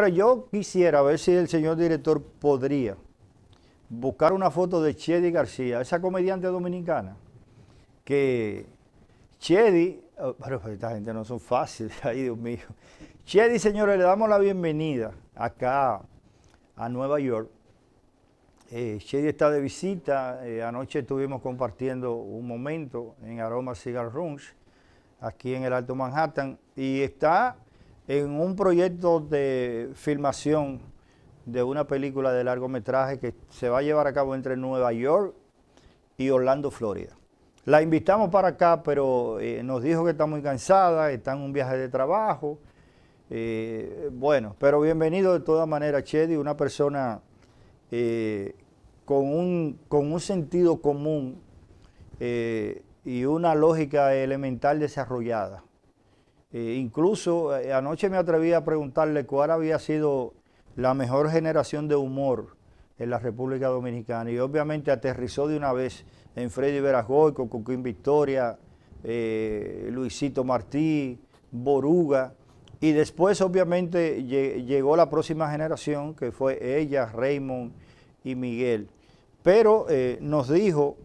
Y yo quisiera ver si el señor director podría buscar una foto de Chedi García, esa comediante dominicana, que Chedi, Bueno, oh, pero esta gente no son fáciles, ay Dios mío. Chedi, señores, le damos la bienvenida acá a Nueva York. Eh, Chedi está de visita, eh, anoche estuvimos compartiendo un momento en Aroma Cigar Rooms, aquí en el Alto Manhattan, y está en un proyecto de filmación de una película de largometraje que se va a llevar a cabo entre Nueva York y Orlando, Florida. La invitamos para acá, pero eh, nos dijo que está muy cansada, está en un viaje de trabajo. Eh, bueno, pero bienvenido de todas maneras, Chedi, una persona eh, con un sentido común y una lógica elemental desarrollada. Eh, incluso eh, anoche me atreví a preguntarle cuál había sido la mejor generación de humor en la República Dominicana y obviamente aterrizó de una vez en Freddy Verasgoico, Coquín Victoria, eh, Luisito Martí, Boruga y después obviamente llegó la próxima generación que fue ella, Raymond y Miguel. Pero nos dijo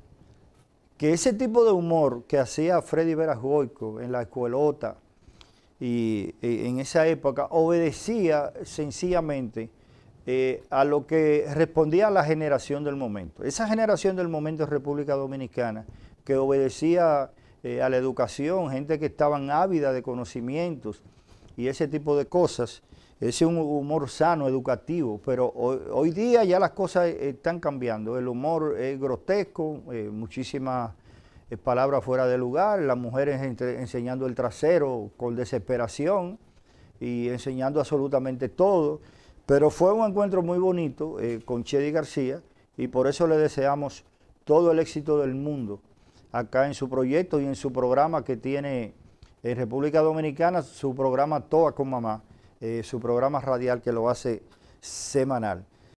que ese tipo de humor que hacía Freddy Verasgoico en la escuelota, y eh, en esa época obedecía sencillamente eh, a lo que respondía la generación del momento. Esa generación del momento es República Dominicana que obedecía eh, a la educación, gente que estaban ávida de conocimientos y ese tipo de cosas, ese un humor sano, educativo, pero hoy, hoy día ya las cosas están cambiando, el humor es grotesco, muchísimas palabras fuera de lugar, las mujeres enseñando el trasero con desesperación y enseñando absolutamente todo. Pero fue un encuentro muy bonito eh, con Chedi García y por eso le deseamos todo el éxito del mundo acá en su proyecto y en su programa que tiene en República Dominicana, su programa Toa con Mamá, eh, su programa radial que lo hace semanal.